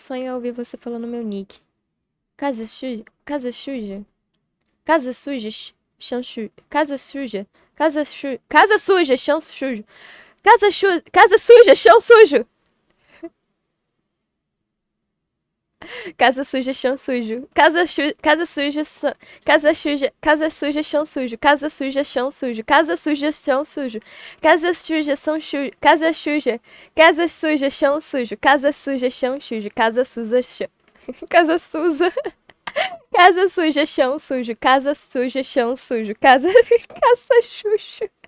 sonho é ouvir você falando meu nick. Casa suja. Casa suja. Casa suja. Chão sujo. Casa suja. Casa suja. Casa suja. Chão sujo. Casa, suja. casa suja. Chão sujo. Casa suja, chão sujo. Casa, su casa suja, casa suja, casa suja, chão sujo. Casa suja, chão sujo. Casa suja, chão sujo. Casa suja, são sujo. Casa suja. Casa suja, chão sujo. Casa suja, chão sujo. Casa suja, chão. Casa suja. Casa suja, chão sujo. Casa suja, chão sujo. Casa casa chuchu.